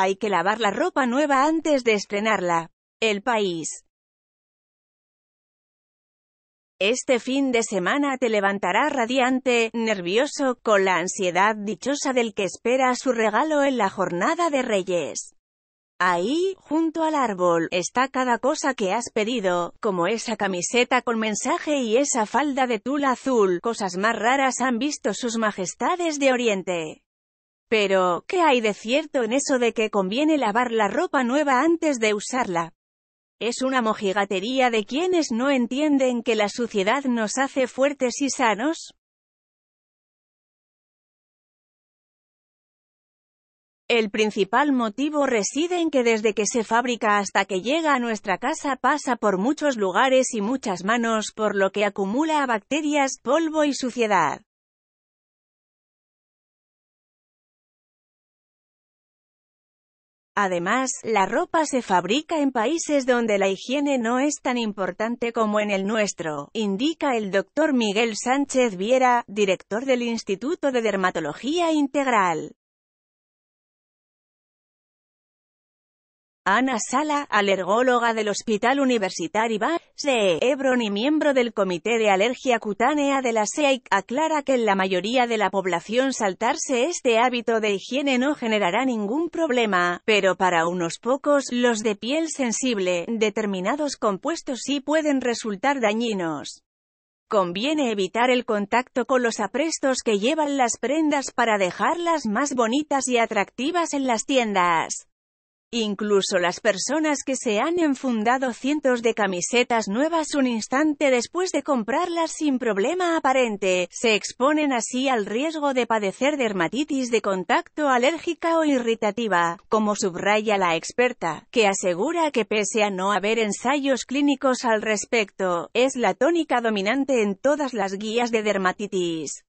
Hay que lavar la ropa nueva antes de estrenarla. El país. Este fin de semana te levantará radiante, nervioso, con la ansiedad dichosa del que espera su regalo en la jornada de Reyes. Ahí, junto al árbol, está cada cosa que has pedido, como esa camiseta con mensaje y esa falda de tul azul, cosas más raras han visto sus majestades de Oriente. Pero, ¿qué hay de cierto en eso de que conviene lavar la ropa nueva antes de usarla? Es una mojigatería de quienes no entienden que la suciedad nos hace fuertes y sanos. El principal motivo reside en que desde que se fabrica hasta que llega a nuestra casa pasa por muchos lugares y muchas manos, por lo que acumula bacterias, polvo y suciedad. Además, la ropa se fabrica en países donde la higiene no es tan importante como en el nuestro, indica el doctor Miguel Sánchez Viera, director del Instituto de Dermatología Integral. Ana Sala, alergóloga del Hospital Universitario de Ebron y miembro del Comité de Alergia Cutánea de la SEIC, aclara que en la mayoría de la población saltarse este hábito de higiene no generará ningún problema, pero para unos pocos, los de piel sensible, determinados compuestos sí pueden resultar dañinos. Conviene evitar el contacto con los aprestos que llevan las prendas para dejarlas más bonitas y atractivas en las tiendas. Incluso las personas que se han enfundado cientos de camisetas nuevas un instante después de comprarlas sin problema aparente, se exponen así al riesgo de padecer dermatitis de contacto alérgica o irritativa, como subraya la experta, que asegura que pese a no haber ensayos clínicos al respecto, es la tónica dominante en todas las guías de dermatitis.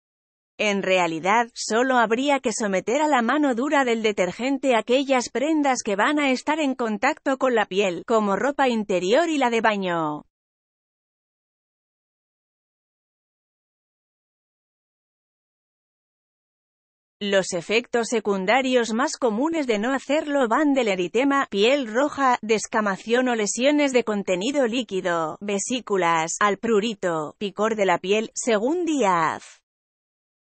En realidad, solo habría que someter a la mano dura del detergente aquellas prendas que van a estar en contacto con la piel, como ropa interior y la de baño. Los efectos secundarios más comunes de no hacerlo van del eritema, piel roja, descamación o lesiones de contenido líquido, vesículas, al prurito, picor de la piel, según Díaz.